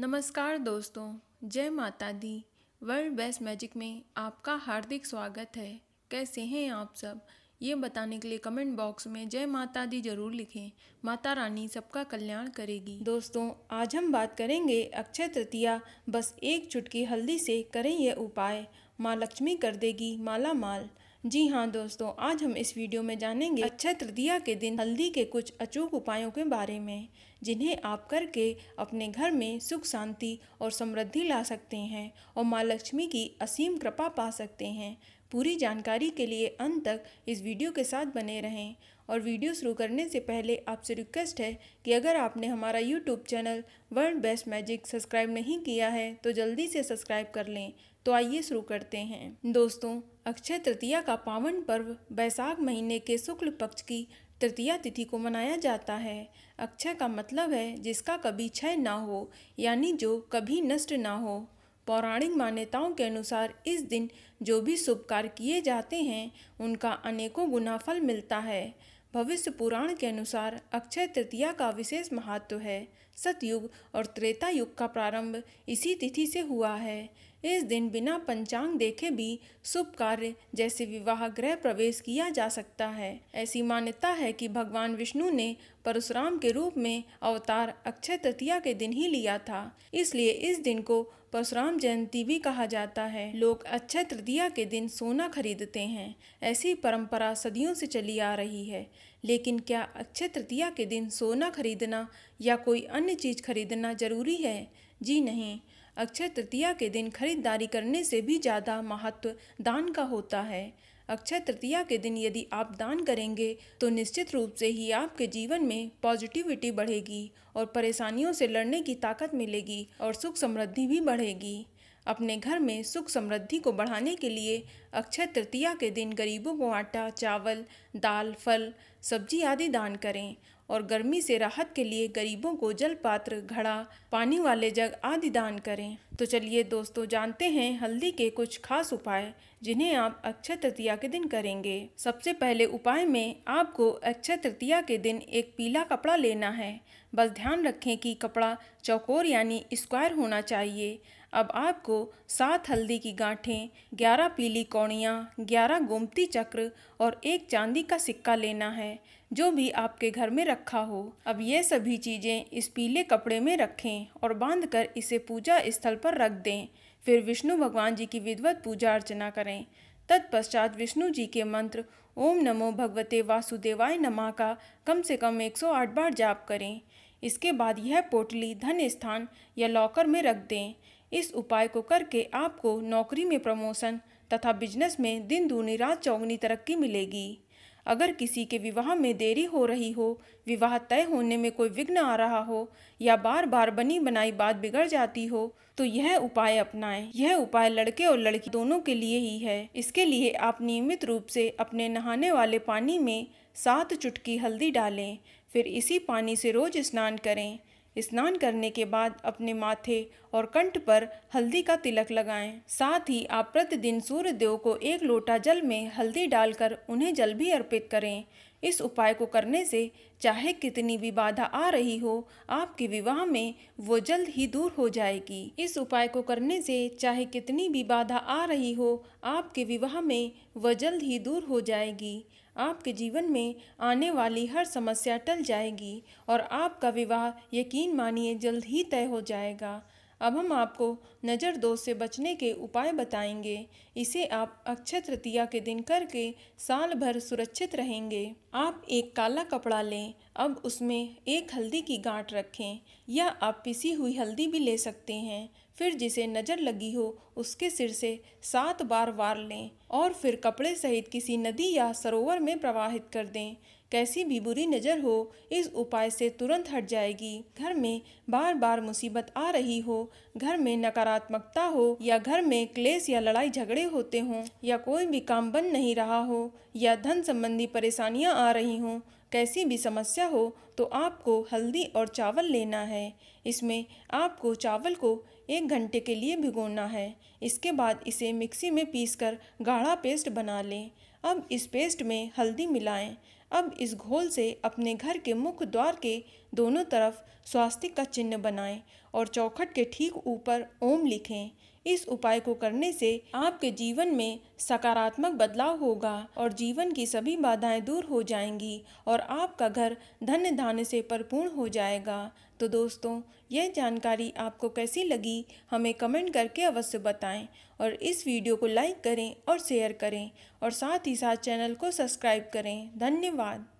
नमस्कार दोस्तों जय माता दी वर्ल्ड बेस्ट मैजिक में आपका हार्दिक स्वागत है कैसे हैं आप सब ये बताने के लिए कमेंट बॉक्स में जय माता दी जरूर लिखें माता रानी सबका कल्याण करेगी दोस्तों आज हम बात करेंगे अक्षय तृतीया बस एक चुटकी हल्दी से करें यह उपाय माँ लक्ष्मी कर देगी माला माल जी हाँ दोस्तों आज हम इस वीडियो में जानेंगे अक्षय तृतीया के दिन हल्दी के कुछ अचूक उपायों के बारे में जिन्हें आप करके अपने घर में सुख शांति और समृद्धि ला सकते हैं और माँ लक्ष्मी की असीम कृपा पा सकते हैं पूरी जानकारी के लिए अंत तक इस वीडियो के साथ बने रहें और वीडियो शुरू करने से पहले आपसे रिक्वेस्ट है कि अगर आपने हमारा YouTube channel world best magic subscribe नहीं किया है तो जल्दी से सब्सक्राइब कर लें तो आइए शुरू करते हैं दोस्तों अक्षय तृतीया का पावन पर्व बैसाख महीने के शुक्ल पक्ष की तृतीया तिथि को मनाया जाता है अक्षय का मतलब है जिसका कभी क्षय ना हो यानी जो कभी नष्ट ना हो पौराणिक मान्यताओं के अनुसार इस दिन जो भी शुभ कार्य किए जाते हैं उनका अनेकों गुना फल मिलता है भविष्य पुराण के अनुसार अक्षय तृतीया का विशेष महत्व है सतयुग और त्रेता युग का प्रारंभ इसी तिथि से हुआ है इस दिन बिना पंचांग देखे भी शुभ कार्य जैसे विवाह गृह प्रवेश किया जा सकता है ऐसी मान्यता है कि भगवान विष्णु ने परशुराम के रूप में अवतार अक्षय तृतीया के दिन ही लिया था इसलिए इस दिन को परशुराम जयंती भी कहा जाता है लोग अक्षय तृतीया के दिन सोना खरीदते हैं ऐसी परंपरा सदियों से चली आ रही है लेकिन क्या अक्षय तृतीया के दिन सोना खरीदना या कोई अन्य चीज़ खरीदना जरूरी है जी नहीं अक्षय तृतीया के दिन खरीदारी करने से भी ज़्यादा महत्व दान का होता है अक्षय तृतीया के दिन यदि आप दान करेंगे तो निश्चित रूप से ही आपके जीवन में पॉजिटिविटी बढ़ेगी और परेशानियों से लड़ने की ताकत मिलेगी और सुख समृद्धि भी बढ़ेगी अपने घर में सुख समृद्धि को बढ़ाने के लिए अक्षय तृतीया के दिन गरीबों को आटा चावल दाल फल सब्जी आदि दान करें और गर्मी से राहत के लिए गरीबों को जल पात्र घड़ा पानी वाले जग आदि दान करें तो चलिए दोस्तों जानते हैं हल्दी के कुछ खास उपाय जिन्हें आप अक्षय तृतीया के दिन करेंगे सबसे पहले उपाय में आपको अक्षय तृतीया के दिन एक पीला कपड़ा लेना है बस ध्यान रखें कि कपड़ा चौकोर यानी स्क्वायर होना चाहिए अब आपको सात हल्दी की गांठें ग्यारह पीली कौड़ियाँ ग्यारह गोमती चक्र और एक चांदी का सिक्का लेना है जो भी आपके घर में रखा हो अब ये सभी चीज़ें इस पीले कपड़े में रखें और बांधकर इसे पूजा स्थल पर रख दें फिर विष्णु भगवान जी की विधवत पूजा अर्चना करें तत्पश्चात विष्णु जी के मंत्र ओम नमो भगवते वासुदेवाय नमः का कम से कम 108 बार जाप करें इसके बाद यह पोटली धन स्थान या लॉकर में रख दें इस उपाय को करके आपको नौकरी में प्रमोशन तथा बिजनेस में दिन दूनी रात चौगनी तरक्की मिलेगी अगर किसी के विवाह में देरी हो रही हो विवाह तय होने में कोई विघ्न आ रहा हो या बार बार बनी बनाई बात बिगड़ जाती हो तो यह उपाय अपनाएं। यह उपाय लड़के और लड़की दोनों के लिए ही है इसके लिए आप नियमित रूप से अपने नहाने वाले पानी में सात चुटकी हल्दी डालें फिर इसी पानी से रोज स्नान करें स्नान करने के बाद अपने माथे और कंठ पर हल्दी का तिलक लगाएं। साथ ही आप प्रतिदिन सूर्यदेव को एक लोटा जल में हल्दी डालकर उन्हें जल भी अर्पित करें इस उपाय को करने से चाहे कितनी भी बाधा आ रही हो आपके विवाह में वो जल्द ही दूर हो जाएगी इस उपाय को करने से चाहे कितनी भी बाधा आ रही हो आपके विवाह में वह जल्द ही दूर हो जाएगी आपके जीवन में आने वाली हर समस्या टल जाएगी और आपका विवाह यकीन मानिए जल्द ही तय हो जाएगा अब हम आपको नज़र दोष से बचने के उपाय बताएंगे इसे आप अक्षय तृतीया के दिन करके साल भर सुरक्षित रहेंगे आप एक काला कपड़ा लें अब उसमें एक हल्दी की गांठ रखें या आप पिसी हुई हल्दी भी ले सकते हैं फिर जिसे नज़र लगी हो उसके सिर से सात बार वार लें और फिर कपड़े सहित किसी नदी या सरोवर में प्रवाहित कर दें कैसी भी बुरी नज़र हो इस उपाय से तुरंत हट जाएगी घर में बार बार मुसीबत आ रही हो घर में नकारात्मकता हो या घर में क्लेश या लड़ाई झगड़े होते हों या कोई भी काम बन नहीं रहा हो या धन संबंधी परेशानियां आ रही हों कैसी भी समस्या हो तो आपको हल्दी और चावल लेना है इसमें आपको चावल को एक घंटे के लिए भिगोना है इसके बाद इसे मिक्सी में पीसकर गाढ़ा पेस्ट बना लें अब इस पेस्ट में हल्दी मिलाएं अब इस घोल से अपने घर के मुख्य द्वार के दोनों तरफ स्वास्तिक का चिन्ह बनाएं और चौखट के ठीक ऊपर ओम लिखें इस उपाय को करने से आपके जीवन में सकारात्मक बदलाव होगा और जीवन की सभी बाधाएं दूर हो जाएंगी और आपका घर धन्य धान्य से परिपूर्ण हो जाएगा तो दोस्तों यह जानकारी आपको कैसी लगी हमें कमेंट करके अवश्य बताएं और इस वीडियो को लाइक करें और शेयर करें और साथ ही साथ चैनल को सब्सक्राइब करें धन्यवाद